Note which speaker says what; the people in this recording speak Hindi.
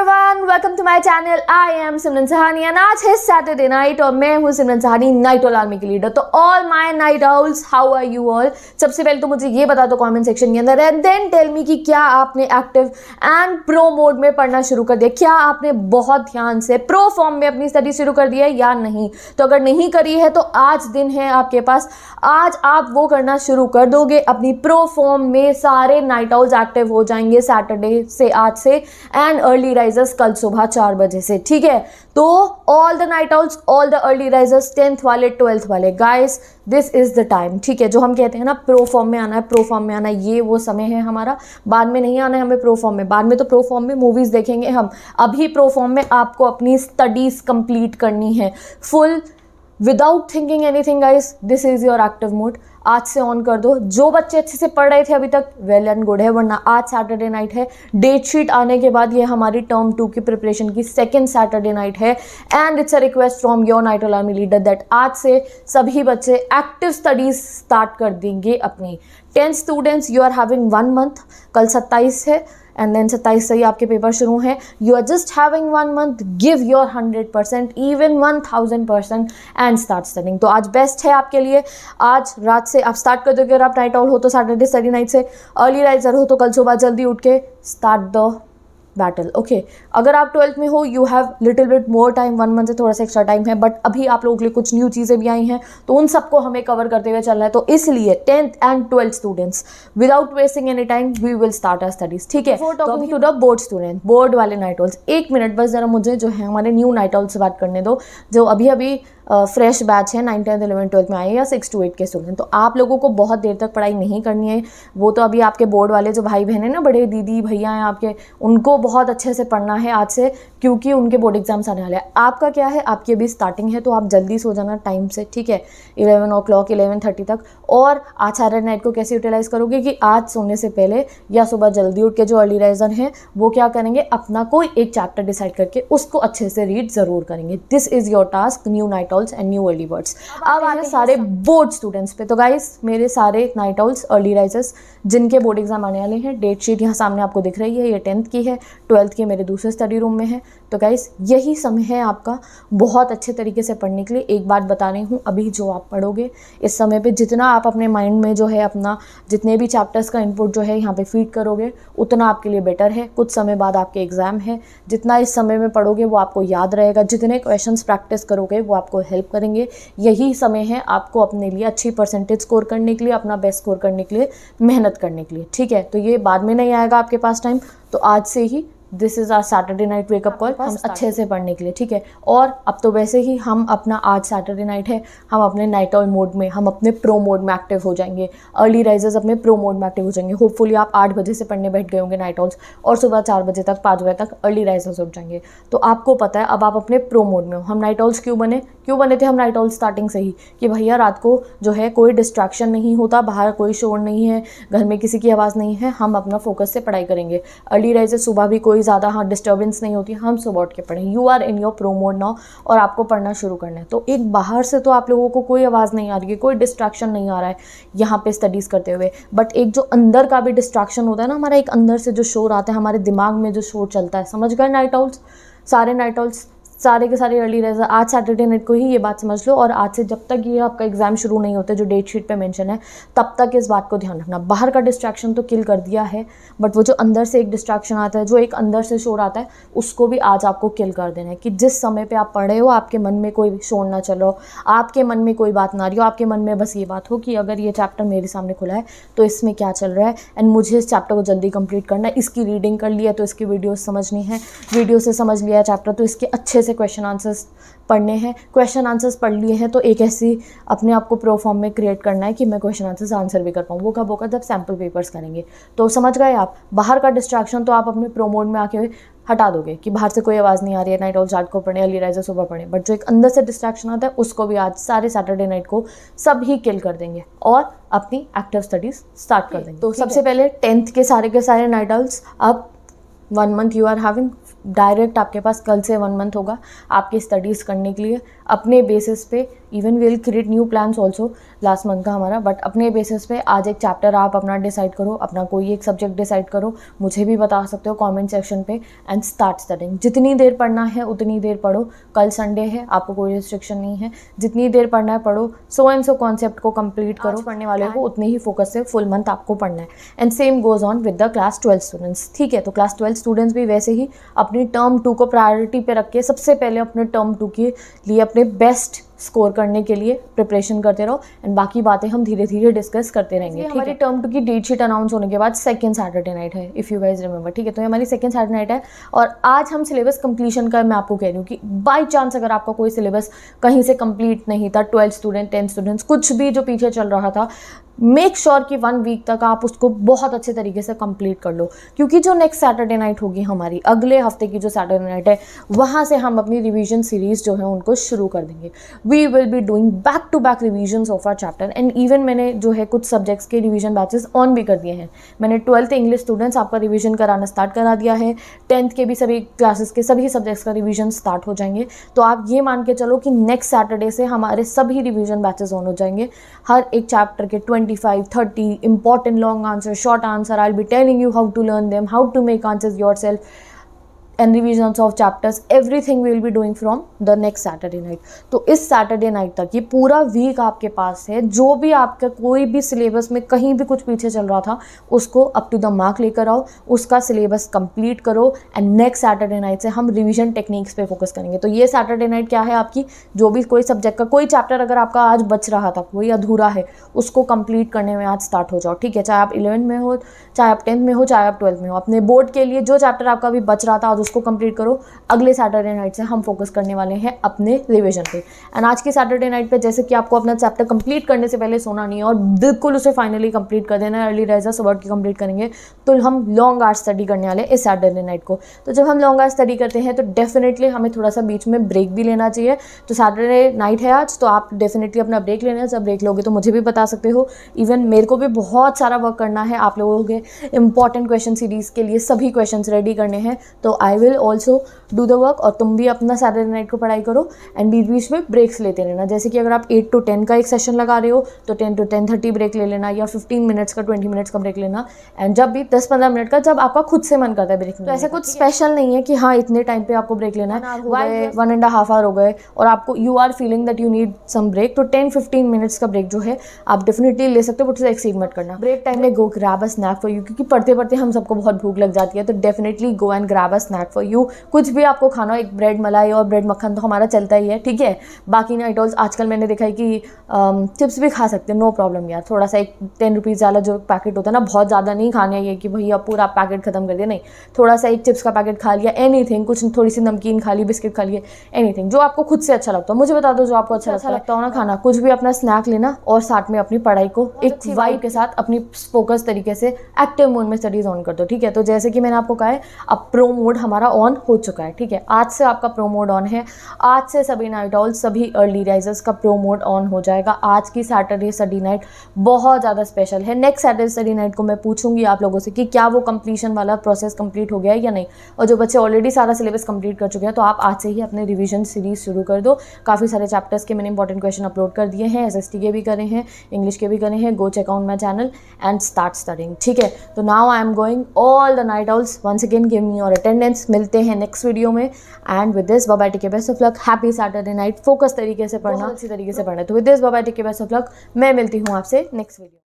Speaker 1: Everyone welcome to my channel I am Simran Sahani and आज है सैटरडे नाइट और मैं हूँ Simran Sahani night owl army के लीडर तो all my night owls how are you all सबसे पहले तो मुझे ये बता दो कमेंट सेक्शन के अंदर एंड देन टेल मी कि क्या आपने एक्टिव एंड प्रो मोड में पढ़ना शुरू कर दिया क्या आपने बहुत ध्यान से प्रो फॉर्म में अपनी स्टडी शुरू कर दी है या नहीं तो अगर नहीं करी है तो आज दिन है आपके पास आज आप वो करना शुरू कर दोगे अपनी प्रो फॉर्म में सारे नाइट आउल्स एक्टिव हो जाएंगे सैटरडे से आज से एंड अर्ली राइट राइजर्स कल सुबह चार बजे से ठीक है तो all the night owls all the early risers tenth वाले ट्वेल्थ वाले guys this is the time ठीक है जो हम कहते हैं ना प्रो फॉर्म में आना है प्रो फॉर्म में आना है ये वो समय है हमारा बाद में नहीं आना है हमें प्रो फॉर्म में बाद में तो प्रो फॉर्म में मूवीज़ देखेंगे हम अभी प्रो फॉर्म में आपको अपनी स्टडीज़ कंप्लीट करनी है full without thinking anything guys this is your active mood आज से ऑन कर दो जो बच्चे अच्छे से पढ़ रहे थे अभी तक वेल एंड गुड है वरना आज सैटरडे नाइट है डेट शीट आने के बाद ये हमारी टर्म टू की प्रिपरेशन की सेकेंड सैटरडे नाइट है and it's a request from your night owl army leader that आज से सभी बच्चे एक्टिव स्टडीज स्टार्ट कर देंगे अपनी tenth students you are having one month कल सत्ताईस है एंड देन सत्ताईस से ही आपके पेपर शुरू हैं you are just having one month give your hundred percent even one thousand percent and start studying तो आज बेस्ट है आपके लिए आज रात से आप स्टार्ट कर दोगे अगर आप नाइट ऑल हो तो सैटरडे स्टडी नाइट से अर्ली राइजर हो तो कल सुबह जल्दी उठ के स्टार्ट द बैटल ओके अगर आप ट्वेल्थ में हो you have little bit more time one month से थोड़ा सा एक्स्ट्रा टाइम है बट अभी आप लोगों के लिए कुछ न्यू चीज़ें भी आई हैं तो उन सबको हमें कवर करते हुए चलना है तो इसलिए tenth and twelfth students without wasting any time we will start our studies ठीक है talking to the board student board वाले नाइट ऑल्स एक मिनट बस ज़रा मुझे जो है हमारे न्यू नाइट ऑल्स से बात करने दो जो अभी अभी फ्रेश बैच है नाइन टेंथ इलेवन ट्वेल्थ में आए या सिक्स टू एट के स्टूडेंट तो आप लोगों को बहुत देर तक पढ़ाई नहीं करनी है वो तो अभी आपके बोर्ड वाले जो भाई बहन हैं ना बड़े दीदी भैया हैं आपके उनको बहुत अच्छे से पढ़ना है आज से क्योंकि उनके बोर्ड एग्जाम्स आने वाले हैं आपका क्या है आपकी अभी स्टार्टिंग है तो आप जल्दी सो जाना टाइम से ठीक है eleven o'clock eleven thirty तक और आचार्य नाइट को कैसे यूटिलाइज़ करोगे कि आज सोने से पहले या सुबह जल्दी उठ के जो अर्ली राइजर हैं वो क्या करेंगे अपना कोई एक चैप्टर डिसाइड करके उसको अच्छे से रीड ज़रूर करेंगे this is your task new night owls and new early birds अब आ सारे बोर्ड स्टूडेंट्स पे तो गाइज मेरे सारे नाइट ऑल्स अर्ली राइजर्स जिनके बोर्ड एग्ज़ाम आने वाले हैं डेट शीट यहाँ सामने आपको दिख रही है ये टेंथ की है ट्वेल्थ की मेरे दूसरे स्टडी रूम में है तो गाइस यही समय है आपका बहुत अच्छे तरीके से पढ़ने के लिए एक बात बता रही हूँ अभी जो आप पढ़ोगे इस समय पर जितना आप अपने माइंड में जो है अपना जितने भी चैप्टर्स का इनपुट जो है यहाँ पर फीड करोगे उतना आपके लिए बेटर है कुछ समय बाद आपके एग्ज़ाम है जितना इस समय में पढ़ोगे वो आपको याद रहेगा जितने क्वेश्चन प्रैक्टिस करोगे वो आपको हेल्प करेंगे यही समय है आपको अपने लिए अच्छी परसेंटेज स्कोर करने के लिए अपना बेस्ट स्कोर करने के लिए मेहनत करने के लिए ठीक है तो ये बाद में नहीं आएगा आपके पास टाइम तो आज से ही this is our Saturday night wake up call हम अच्छे से पढ़ने के लिए ठीक है और अब तो वैसे ही हम अपना आज सैटरडे नाइट है हम अपने नाइट ऑल मोड में हम अपने प्रो मोड में एक्टिव हो जाएंगे अर्ली राइजर्स अपने प्रो मोड में एक्टिव हो जाएंगे होपफुली आप आठ बजे से पढ़ने बैठ गए होंगे नाइट ऑल्स और सुबह चार बजे तक पाँच बजे तक अर्ली राइजर्स उठ जाएंगे तो आपको पता है अब आप अपने प्रो मोड में हो हम नाइट ऑल्स क्यों बने क्यों बने थे हम नाइट ऑल्स स्टार्टिंग से ही कि भैया रात को जो है कोई डिस्ट्रैक्शन नहीं होता बाहर कोई शोर नहीं है घर में किसी की आवाज़ नहीं है हम अपना फोकस से पढ़ाई करेंगे अर्ली राइजर्स सुबह भी कोई कोई ज़्यादा हाँ डिस्टर्बेंस नहीं होती हम सुबह उठ के पढ़ें you are in your pro mode now और आपको पढ़ना शुरू करना है तो एक बाहर से तो आप लोगों को कोई आवाज़ नहीं आ रही है कोई डिस्ट्रैक्शन नहीं आ रहा है यहाँ पे स्टडीज़ करते हुए बट एक जो अंदर का भी डिस्ट्रैक्शन होता है ना हमारा एक अंदर से जो शोर आता है हमारे दिमाग में जो शोर चलता है समझ गए नाइट आउल्स सारे नाइट आउल्स सारे के सारे अर्ली रेजर आज सैटरडे नाइट को ही ये बात समझ लो और आज से जब तक ये आपका एग्ज़ाम शुरू नहीं होता जो डेट शीट पे मेंशन है तब तक इस बात को ध्यान रखना बाहर का डिस्ट्रैक्शन तो किल कर दिया है बट वो जो अंदर से एक डिस्ट्रैक्शन आता है जो एक अंदर से शोर आता है उसको भी आज आपको किल कर देना है कि जिस समय पर आप पढ़े हो आपके मन में कोई शोर ना चलो आपके मन में कोई बात ना रही हो आपके मन में बस ये बात हो कि अगर ये चैप्टर मेरे सामने खुला है तो इसमें क्या चल रहा है एंड मुझे इस चैप्टर को जल्दी कंप्लीट करना है इसकी रीडिंग कर लिया तो इसकी वीडियो समझनी है वीडियो से समझ लिया चैप्टर तो इसके अच्छे से क्वेश्चन आंसर्स पढ़ने हैं क्वेश्चन आंसर्स पढ़ लिए हैं तो एक ऐसी अपने आप को प्रो फॉर्म में क्रिएट करना है कि मैं क्वेश्चन आंसर्स आंसर भी कर पाऊँ वो कब होगा जब सैम्पल पेपर्स करेंगे तो समझ गए आप बाहर का डिस्ट्रैक्शन तो आप अपने प्रो मोड में आके हटा दोगे कि बाहर से कोई आवाज़ नहीं आ रही है नाइट ऑल चार्ट को पढ़े अली राइजर सुबह पढ़े बट जो एक अंदर से डिस्ट्रैक्शन आता है उसको भी आज सारे सैटरडे नाइट को सब ही किल कर देंगे और अपनी एक्टिव स्टडीज स्टार्ट कर देंगे तो सबसे पहले टेंथ के सारे के सारे नाइट ऑल्स अब one month you are having direct आपके पास कल से वन मंथ होगा आपकी स्टडीज़ करने के लिए अपने बेसिस पे even we will create new plans also last month का हमारा बट अपने बेसिस पे आज एक चैप्टर आप अपना डिसाइड करो अपना कोई एक सब्जेक्ट डिसाइड करो मुझे भी बता सकते हो कमेंट सेक्शन पे एंड स्टार्ट स्टडिंग जितनी देर पढ़ना है उतनी देर पढ़ो कल संडे है आपको कोई रिस्ट्रिक्शन नहीं है जितनी देर पढ़ना है पढ़ो सो एंड सो कॉन्सेप्ट को कम्प्लीट करो पढ़ने वाले को उतने ही फोकस से फुल मंथ आपको पढ़ना है and same goes on with the class twelfth students ठीक है तो क्लास ट्वेल्थ स्टूडेंट्स भी वैसे ही अपनी टर्म टू को प्रायोरिटी पे रख के सबसे पहले अपने टर्म टू के लिए अपने बेस्ट स्कोर करने के लिए प्रिपरेशन करते रहो एंड बाकी बातें हम धीरे धीरे डिस्कस करते रहेंगे ठीक हमारी टर्म टू की डेट शीट अनाउंस होने के बाद सेकंड सैटरडे नाइट है इफ़ यू गाइज रिमेंबर ठीक है तो ये हमारी सेकंड सैटरडे नाइट है और आज हम सिलेबस कंप्लीशन का मैं आपको कह रही हूँ कि बाई चांस अगर आपका कोई सिलेबस कहीं से कंप्लीट नहीं था ट्वेल्थ स्टूडेंट टेंथ स्टूडेंट्स कुछ भी जो पीछे चल रहा था मेक श्योर sure कि वन वीक तक आप उसको बहुत अच्छे तरीके से कंप्लीट कर लो क्योंकि जो नेक्स्ट सैटरडे नाइट होगी हमारी अगले हफ्ते की जो सैटरडे नाइट है वहाँ से हम अपनी रिवीजन सीरीज़ जो है उनको शुरू कर देंगे we will be doing back to back revision of our chapter and even मैंने जो है कुछ सब्जेक्ट्स के रिविजन बैचेस ऑन भी कर दिए हैं मैंने ट्वेल्थ इंग्लिश स्टूडेंट्स आपका रिविजन कराना स्टार्ट करा दिया है टेंथ के भी सभी क्लासेस के सभी सब्जेक्ट्स का रिविजन स्टार्ट हो जाएंगे तो आप ये मान के चलो कि नेक्स्ट सैटरडे से हमारे सभी रिविजन बैचेज ऑन हो जाएंगे हर एक चैप्टर के twenty 25, 30, important long answer, short answer. I'll be telling you how to learn them, how to make answers yourself and revision of chapters everything will be doing from the next Saturday night तो इस सैटरडे नाइट तक ये पूरा वीक आपके पास है जो भी आपका कोई भी सिलेबस में कहीं भी कुछ पीछे चल रहा था उसको अप टू द मार्क लेकर आओ उसका सिलेबस कंप्लीट करो एंड नेक्स्ट सैटरडे नाइट से हम रिविजन टेक्निक्स पे फोकस करेंगे तो ये सैटरडे नाइट क्या है आपकी जो भी कोई सब्जेक्ट का कोई चैप्टर अगर आपका आज बच रहा था कोई अधूरा है उसको कंप्लीट करने में आज स्टार्ट हो जाओ ठीक है चाहे आप इलेवन में हो चाहे आप टेंथ में हो चाहे आप ट्वेल्थ में हो अपने बोर्ड के लिए जो चैप्टर आपका अभी बच रहा था आज उसको कंप्लीट करो अगले सैटरडे नाइट से हम फोकस करने वाले हैं अपने रिविजन पे एंड आज के सैटरडे नाइट पे जैसे कि आपको अपना चैप्टर कंप्लीट करने से पहले सोना नहीं है और बिल्कुल उसे फाइनली कंप्लीट कर देना अर्ली राइजर सुबह की कंप्लीट करेंगे तो हम लॉन्ग आर्ट स्टडी करने वाले इस सैटरडे नाइट को तो जब हम लॉन्ग आर्ट स्टडी करते हैं तो डेफिनेटली हमें थोड़ा सा बीच में ब्रेक भी लेना चाहिए तो सैटरडे नाइट है आज तो आप डेफिनेटली अपना ब्रेक लेना जब ब्रेक लोगे तो मुझे भी बता सकते हो इवन मेरे को भी बहुत सारा वर्क करना है आप लोगों के इंपॉर्टेंट क्वेश्चन सीरीज़ के लिए सभी क्वेश्चन रेडी करने हैं तो I I will also do the work और तुम भी अपना सैटरडे नाइट को पढ़ाई करो एंड बीच बीच में ब्रेक्स लेते रहना जैसे कि अगर आप एट टू टेन का एक सेशन लगा रहे हो तो ten to ten thirty break ले लेना या फिफ्टीन मिनट्स का ट्वेंटी मिनट्स का ब्रेक लेना एंड जब भी दस पंद्रह मिनट का जब आपका खुद से मन करता है ब्रेक hmm, तो ऐसा कुछ स्पेशल नहीं है कि हाँ इतने टाइम पर आपको ब्रेक लेना है वन एंड हाफ आवर हो गए और आपको you are feeling that you need some break तो टेन फिफ्टीन मिनट्स का ब्रेक जो है आप डेफिनेटली ले सकते हो बट उसे एक्सीड करना ब्रेक टाइम में go grab a snack for you क्योंकि पढ़ते पढ़ते हम सबको बहुत भूख लग जाती है तो definitely go and grab a snack but for you कुछ भी आपको खाना हो एक ब्रेड मलाई और ब्रेड मक्खन तो हमारा चलता ही है ठीक है बाकी नाइट ऑल्स आजकल मैंने देखा है कि चिप्स भी खा सकते हैं नो प्रॉब्लम यार थोड़ा सा एक टेन रुपीज़ वाला जो पैकेट होता है ना बहुत ज़्यादा नहीं खाने ये कि भाई भैया पूरा पैकेट ख़त्म कर दिया नहीं थोड़ा सा एक चिप्स का पैकेट खा लिया एनी कुछ थोड़ी सी नमकीन खा ली बिस्किट खा लिए एनी जो आपको खुद से अच्छा लगता हो मुझे बता दो जो आपको अच्छा अच्छा लगता हो ना खाना कुछ भी अपना स्नैक लेना और साथ में अपनी पढ़ाई को एक वाइब के साथ अपनी फोकस तरीके से एक्टिव मोड में स्टडीज़ ऑन कर दो ठीक है तो जैसे कि मैंने आपको कहा है अब प्रो मोड हमारा हमारा ऑन हो चुका है ठीक है आज से आपका प्रो मोड ऑन है आज से सभी नाइट ऑल सभी अर्ली राइजर्स का प्रो मोड ऑन हो जाएगा आज की सैटरडे सडी नाइट बहुत ज़्यादा स्पेशल है नेक्स्ट सैटरडे सडी नाइट को मैं पूछूंगी आप लोगों से कि क्या वो कंप्लीशन वाला प्रोसेस कंप्लीट हो गया है या नहीं और जो बच्चे ऑलरेडी सारा सिलेबस कंप्लीट कर चुके हैं तो आप आज से ही अपने रिविजन सीरीज शुरू कर दो काफ़ी सारे चैप्टर्स के मैंने इंपॉर्टेंट क्वेश्चन अपलोड कर दिए हैं एस के भी करे हैं इंग्लिश के भी करे हैं go check out my channel and start studying ठीक है तो now I am going all the night owls once again give me our attendance guys मिलते हैं नेक्स्ट वीडियो में एंड विद दिस बाबा टी के best of luck happy Saturday night focus तरीके से पढ़ना अच्छी तरीके से पढ़ना तो विद दिस बाबा टी के बेस्ट ऑफ लक मैं मिलती हूँ आपसे नेक्स्ट वीडियो